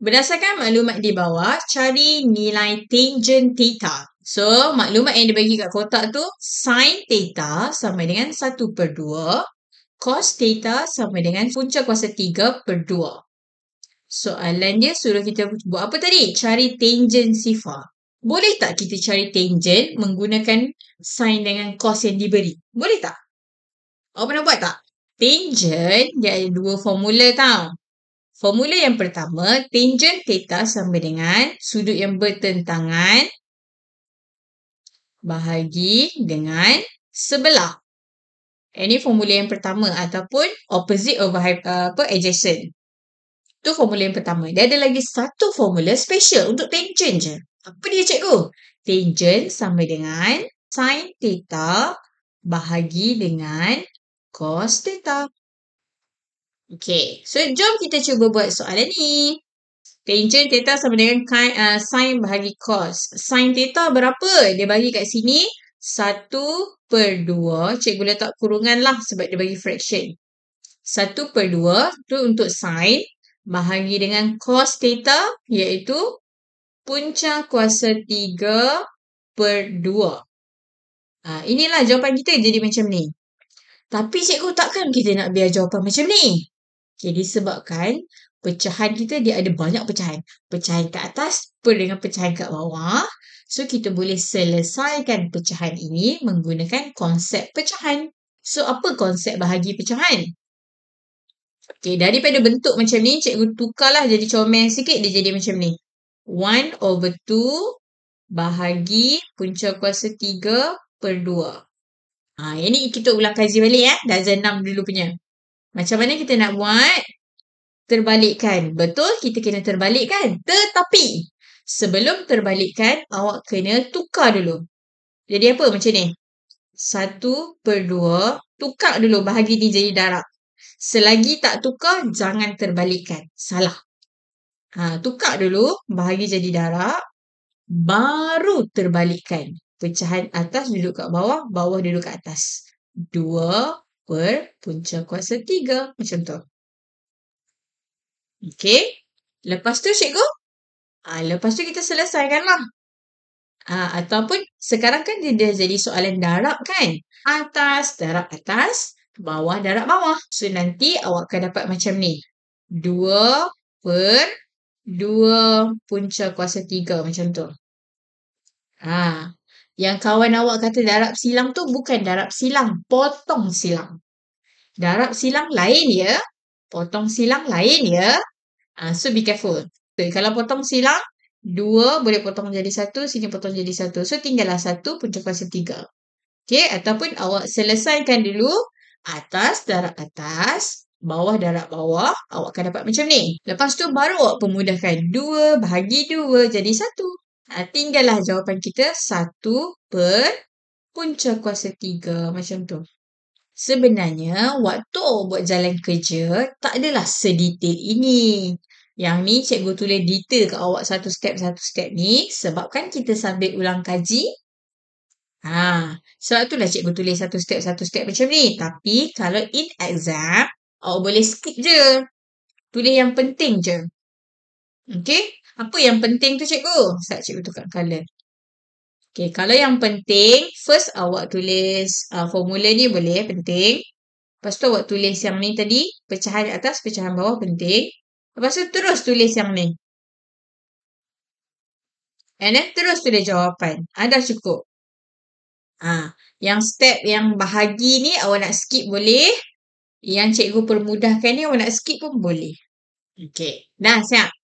Berdasarkan maklumat di bawah, cari nilai tangent theta. So, maklumat yang dibagi kat kotak tu, sin theta sama dengan 1 per 2, cos theta sama dengan punca kuasa 3 per 2. Soalan dia suruh kita buat apa tadi? Cari tangent sifar. Boleh tak kita cari tangent menggunakan sin dengan cos yang diberi? Boleh tak? Awak pernah buat tak? Tangent, dia ada dua formula tau. Formula yang pertama, tangent theta sama dengan sudut yang bertentangan bahagi dengan sebelah. Ini formula yang pertama ataupun opposite over uh, apa adjacent. Itu formula yang pertama. Dia ada lagi satu formula special untuk tangent je. Apa dia cikgu? Tangent sama dengan sin theta bahagi dengan cos theta. Okay, so jom kita cuba buat soalan ni. Tangent theta sama dengan kind, uh, sine bahagi cos. Sine theta berapa? Dia bagi kat sini 1 per 2. Cikgu letak kurungan lah sebab dia bagi fraction. 1 per 2 tu untuk sine bahagi dengan cos theta iaitu punca kuasa 3 per 2. Ha, inilah jawapan kita jadi macam ni. Tapi cikgu takkan kita nak biar jawapan macam ni? Okay, disebabkan pecahan kita dia ada banyak pecahan. Pecahan kat atas per dengan pecahan kat bawah. So, kita boleh selesaikan pecahan ini menggunakan konsep pecahan. So, apa konsep bahagi pecahan? Okay, daripada bentuk macam ni, cikgu tukarlah jadi comel sikit, dia jadi macam ni. 1 over 2 bahagi punca kuasa 3 per 2. Ha, ini kita ulang kaji balik ya. Dazan 6 dulu punya. Macam mana kita nak buat terbalikkan? Betul kita kena terbalikkan. Tetapi sebelum terbalikkan, awak kena tukar dulu. Jadi apa macam ni? satu per dua tukar dulu bahagian ni jadi darab. Selagi tak tukar, jangan terbalikkan. Salah. Ha, tukar dulu bahagi jadi darab, baru terbalikkan. Pecahan atas duduk kat bawah, bawah duduk kat atas. dua per punca kuasa 3. Macam tu. Okey. Lepas tu cikgu. Ha, lepas tu kita selesaikan lah. Ha, ataupun sekarang kan dia, dia jadi soalan darab kan. Atas, darab atas. Bawah, darab bawah. So nanti awak akan dapat macam ni. 2 per 2 punca kuasa 3 macam tu. Ha, yang kawan awak kata darab silang tu bukan darab silang, potong silang. Darab silang lain ya, potong silang lain ya. Uh, so be careful. So, kalau potong silang, dua boleh potong jadi satu, sini potong jadi satu. So tinggallah satu punca kuasa tiga. Okay, ataupun awak selesaikan dulu atas darab atas, bawah darab bawah, awak akan dapat macam ni. Lepas tu baru awak pemudahkan dua bahagi dua jadi satu. Ha, tinggallah jawapan kita 1 per punca kuasa 3 macam tu. Sebenarnya, waktu buat jalan kerja tak adalah sedetail ini. Yang ni cikgu tulis detail kat awak satu step-satu step ni sebabkan kita sambil ulang kaji. Ha, sebab itulah cikgu tulis satu step-satu step macam ni. Tapi kalau in exam, awak boleh skip je. Tulis yang penting je. Okay? Apa yang penting tu cikgu? Saya cikgu tukar colour. Okay, kalau yang penting, first ah, awak tulis uh, formula ni boleh, penting. Lepas tu awak tulis yang ni tadi, pecahan atas, pecahan bawah, penting. Lepas tu terus tulis yang ni. And then terus tulis jawapan. Ada ah, cukup. Ah, yang step yang bahagi ni awak nak skip boleh. Yang cikgu permudahkan ni awak nak skip pun boleh. Okay. Dah siap.